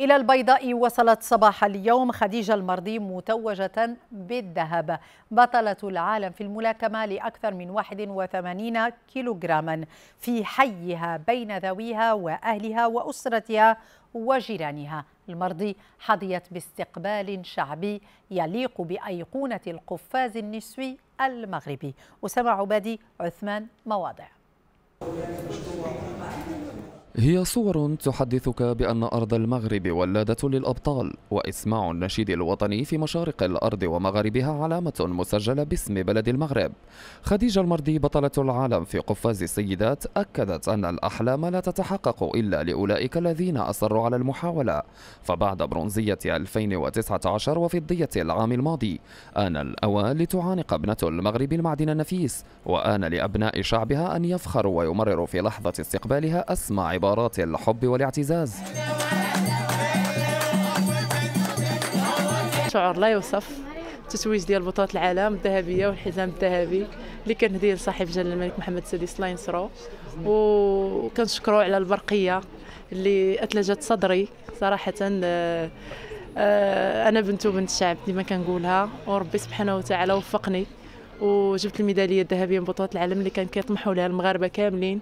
إلى البيضاء وصلت صباح اليوم خديجة المرضي متوجة بالذهب بطلة العالم في الملاكمة لأكثر من 81 كيلوغراما في حيها بين ذويها وأهلها وأسرتها وجيرانها المرضي حظيت باستقبال شعبي يليق بأيقونة القفاز النسوي المغربي أسامة عبادي عثمان مواضع هي صور تحدثك بأن أرض المغرب ولادة للأبطال وإسماع النشيد الوطني في مشارق الأرض ومغاربها علامة مسجلة باسم بلد المغرب خديجة المردي بطلة العالم في قفاز السيدات أكدت أن الأحلام لا تتحقق إلا لأولئك الذين أصروا على المحاولة فبعد برونزية 2019 وفضية العام الماضي آن الأوان لتعانق ابنة المغرب المعدن النفيس وآن لأبناء شعبها أن يفخروا ويمرروا في لحظة استقبالها أسمى عبارة عبارات الحب والاعتزاز شعور لا يوصف تتويج ديال بطولة العالم الذهبية والحزام الذهبي اللي كان هدية لصاحب جلال الملك محمد السادس الله ينصرو وكنشكرو على البرقية اللي أثلجت صدري صراحة آه، آه، أنا بنت وبنت الشعب ديما كنقولها وربي سبحانه وتعالى وفقني وجبت الميداليه الذهبيه من بطوله العالم اللي كان كيطمحوا لها المغاربه كاملين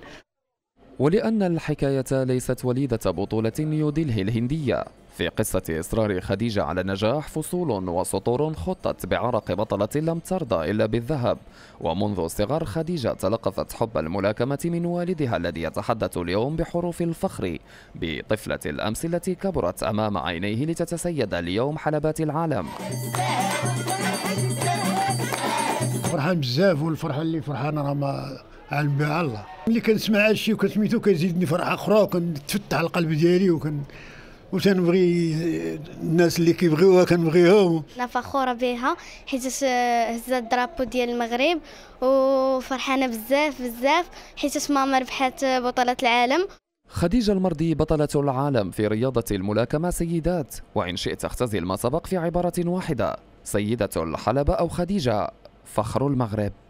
ولأن الحكاية ليست وليدة بطولة نيودلهي الهندية في قصة إصرار خديجة على النجاح فصول وسطور خطت بعرق بطلة لم ترضى إلا بالذهب ومنذ الصغر خديجة تلقفت حب الملاكمة من والدها الذي يتحدث اليوم بحروف الفخر بطفلة الأمس التي كبرت أمام عينيه لتتسيد اليوم حلبات العالم فرحان بزاف والفرحة اللي فرحان راه ما على بها الله ملي كنسمع الشيء وكنسميتو كيزيدني فرحه اخرى وكنتفتح القلب ديالي وكن وتنبغي الناس اللي كيبغيوها كنبغيهم انا فخوره بها حيت هزت الدرابو ديال المغرب وفرحانه بزاف بزاف حيت ماما ربحات بطوله العالم خديجة المرضي بطلة العالم في رياضة الملاكمة سيدات وإن شئت اختزل ما سبق في عبارة واحدة سيدة الحلبة أو خديجة فخر المغرب